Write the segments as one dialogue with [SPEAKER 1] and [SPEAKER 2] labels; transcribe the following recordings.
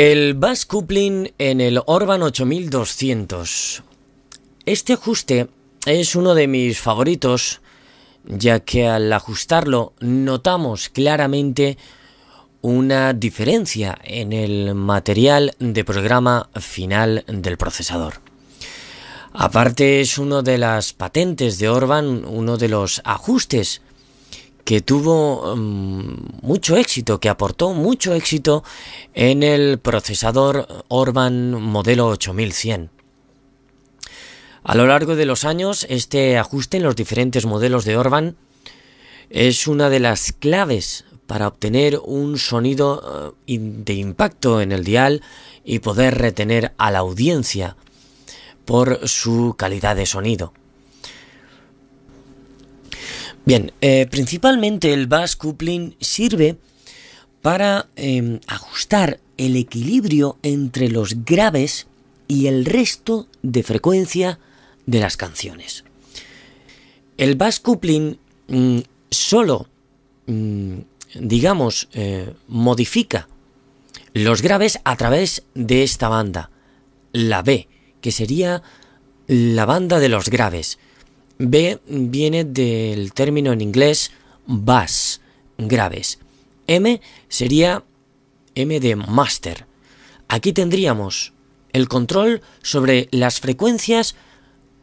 [SPEAKER 1] El bus coupling en el Orban 8200. Este ajuste es uno de mis favoritos, ya que al ajustarlo notamos claramente una diferencia en el material de programa final del procesador. Aparte es uno de las patentes de Orban, uno de los ajustes que tuvo mm, mucho éxito, que aportó mucho éxito en el procesador Orban modelo 8100. A lo largo de los años, este ajuste en los diferentes modelos de Orban es una de las claves para obtener un sonido eh, de impacto en el dial y poder retener a la audiencia por su calidad de sonido. Bien, eh, principalmente el bass coupling sirve para em, ajustar el equilibrio entre los graves y el resto de frecuencia de las canciones. El bass coupling mm, solo, mm, digamos, eh, modifica los graves a través de esta banda, la B, que sería la banda de los graves. B viene del término en inglés bass, graves. M sería M de master. Aquí tendríamos el control sobre las frecuencias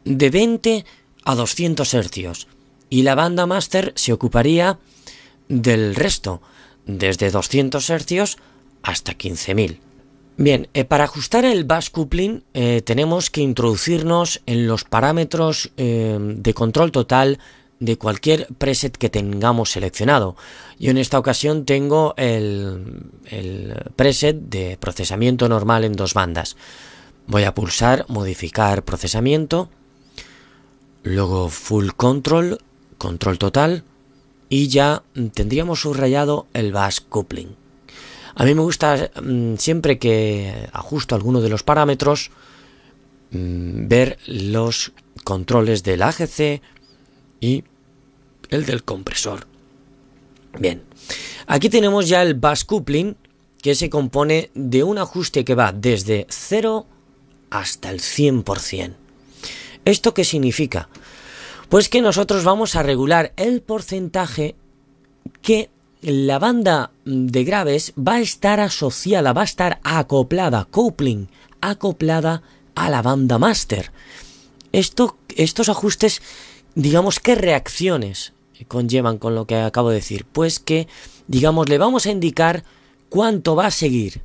[SPEAKER 1] de 20 a 200 hercios y la banda master se ocuparía del resto, desde 200 hercios hasta 15.000. Bien, eh, para ajustar el bus coupling eh, tenemos que introducirnos en los parámetros eh, de control total de cualquier preset que tengamos seleccionado. Yo en esta ocasión tengo el, el preset de procesamiento normal en dos bandas. Voy a pulsar modificar procesamiento, luego full control, control total y ya tendríamos subrayado el bus coupling. A mí me gusta mm, siempre que ajusto alguno de los parámetros mm, ver los controles del AGC y el del compresor. Bien, aquí tenemos ya el bus coupling que se compone de un ajuste que va desde 0 hasta el 100%. ¿Esto qué significa? Pues que nosotros vamos a regular el porcentaje que la banda de graves va a estar asociada, va a estar acoplada, coupling, acoplada a la banda master. estos ajustes, digamos, ¿qué reacciones conllevan con lo que acabo de decir? Pues que, digamos, le vamos a indicar cuánto va a seguir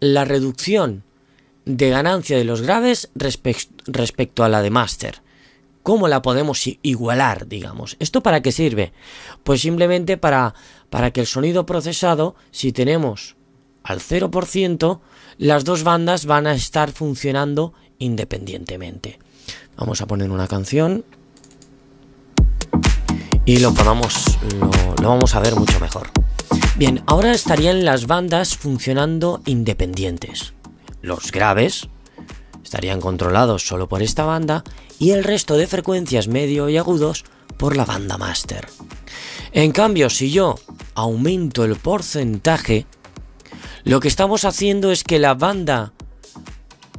[SPEAKER 1] la reducción de ganancia de los graves respecto a la de master. ¿Cómo la podemos igualar, digamos? ¿Esto para qué sirve? Pues simplemente para, para que el sonido procesado, si tenemos al 0%, las dos bandas van a estar funcionando independientemente. Vamos a poner una canción y lo ponemos, lo, vamos a ver mucho mejor. Bien, ahora estarían las bandas funcionando independientes. Los graves estarían controlados solo por esta banda y el resto de frecuencias medio y agudos por la banda master En cambio, si yo aumento el porcentaje, lo que estamos haciendo es que la banda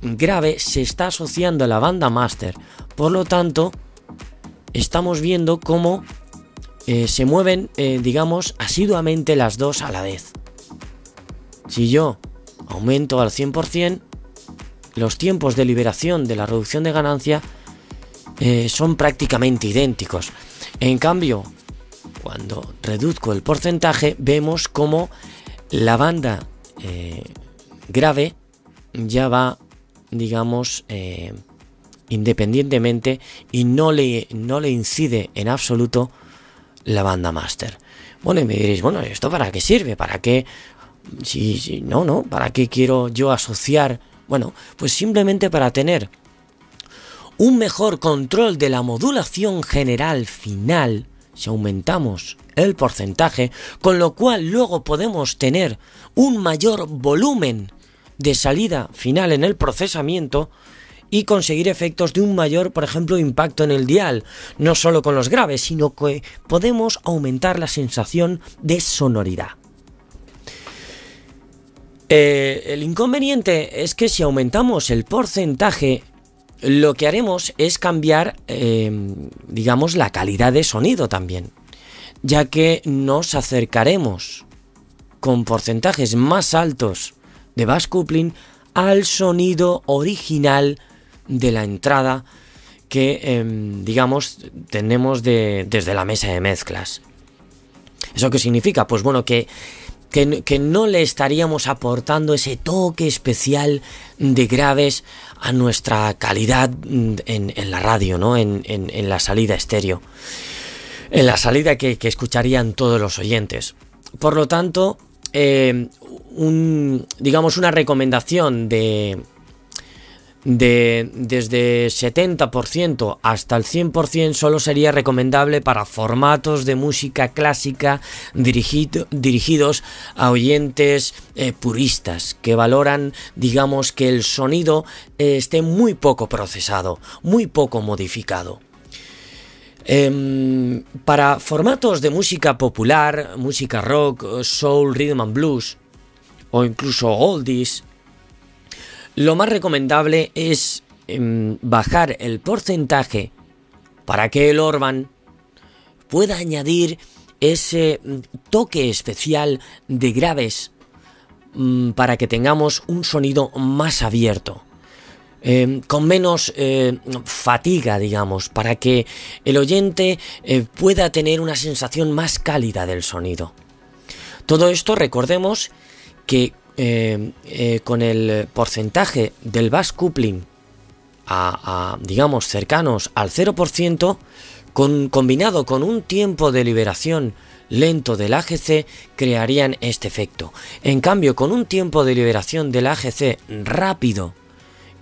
[SPEAKER 1] grave se está asociando a la banda máster. Por lo tanto, estamos viendo cómo eh, se mueven, eh, digamos, asiduamente las dos a la vez. Si yo aumento al 100%, los tiempos de liberación de la reducción de ganancia eh, son prácticamente idénticos. En cambio, cuando reduzco el porcentaje, vemos como la banda eh, grave ya va, digamos, eh, independientemente y no le, no le incide en absoluto la banda master. Bueno, y me diréis, bueno, ¿esto para qué sirve? ¿Para qué? si, no, no, ¿para qué quiero yo asociar bueno, pues simplemente para tener un mejor control de la modulación general final, si aumentamos el porcentaje, con lo cual luego podemos tener un mayor volumen de salida final en el procesamiento y conseguir efectos de un mayor, por ejemplo, impacto en el dial, no solo con los graves, sino que podemos aumentar la sensación de sonoridad. Eh, el inconveniente es que si aumentamos el porcentaje, lo que haremos es cambiar, em, digamos, la calidad de sonido también, ya que nos acercaremos con porcentajes más altos de bass coupling al sonido original de la entrada que, em, digamos, tenemos desde la mesa de mezclas. ¿Eso qué significa? Pues bueno, que que, no le estaríamos aportando ese toque especial de graves a nuestra calidad mm, en, la radio, ¿no? En, la salida estéreo. En la salida que, escucharían todos los oyentes. Por lo tanto, eh, digamos una recomendación de, de desde 70% hasta el 100% solo sería recomendable para formatos de música clásica dirigidos a oyentes eh, puristas que valoran digamos que el sonido eh, esté muy poco procesado, muy poco modificado. Em, para formatos de música popular, música rock, soul, rhythm and blues o incluso oldies, lo más recomendable es em, bajar el porcentaje para que el Orban pueda añadir ese mm, toque especial de graves mm, para que tengamos un sonido más abierto. Em, con menos eh, fatiga, digamos, para que el oyente eh, pueda tener una sensación más cálida del sonido. Todo esto recordemos que eh, eh, con el porcentaje del bus coupling a, digamos cercanos al 0% combinado con un tiempo de liberación lento del AGC crearían este efecto. En cambio, con un tiempo de liberación del AGC rápido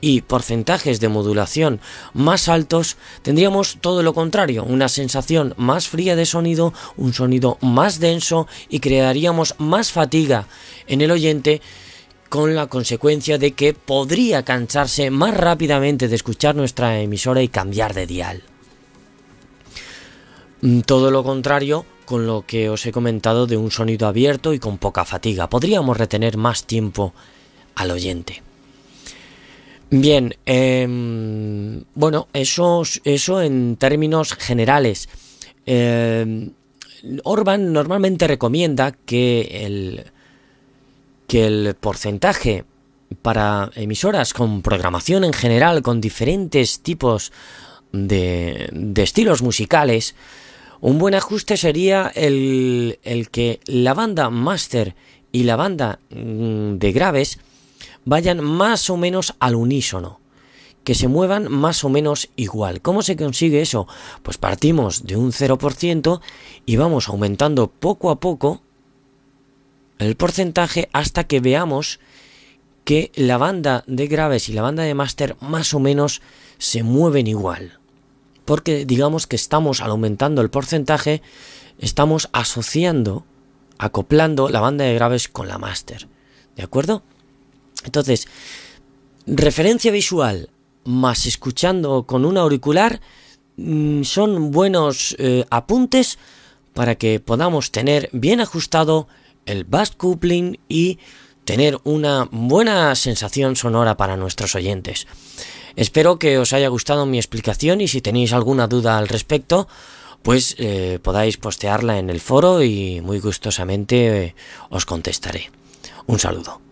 [SPEAKER 1] y porcentajes de modulación más altos, tendríamos todo lo contrario, una sensación más fría de sonido, un sonido más denso y crearíamos más fatiga en el oyente con la consecuencia de que podría cansarse más rápidamente de escuchar nuestra emisora y cambiar de dial. Mm, todo lo contrario con lo que os he comentado de un sonido abierto y con poca fatiga. Podríamos retener más tiempo al oyente. Bien, em, bueno, eso, eso en términos generales. Em, Orban normalmente recomienda que el, que el porcentaje para emisoras con programación en general, con diferentes tipos de, de estilos musicales, un buen ajuste sería el, el que la banda master y la banda mm, de graves vayan más o menos al unísono, que se muevan más o menos igual. ¿Cómo se consigue eso? Pues partimos de un 0% y vamos aumentando poco a poco el porcentaje hasta que veamos que la banda de graves y la banda de máster más o menos se mueven igual. Porque digamos que estamos al aumentando el porcentaje, estamos asociando, acoplando la banda de graves con la máster. ¿De acuerdo? Entonces, referencia visual más escuchando con un auricular mm, son buenos eh, apuntes para que podamos tener bien ajustado el bass coupling y tener una buena sensación sonora para nuestros oyentes. Espero que os haya gustado mi explicación y si tenéis alguna duda al respecto, pues eh, podáis postearla en el foro y muy gustosamente eh, os contestaré. Un saludo.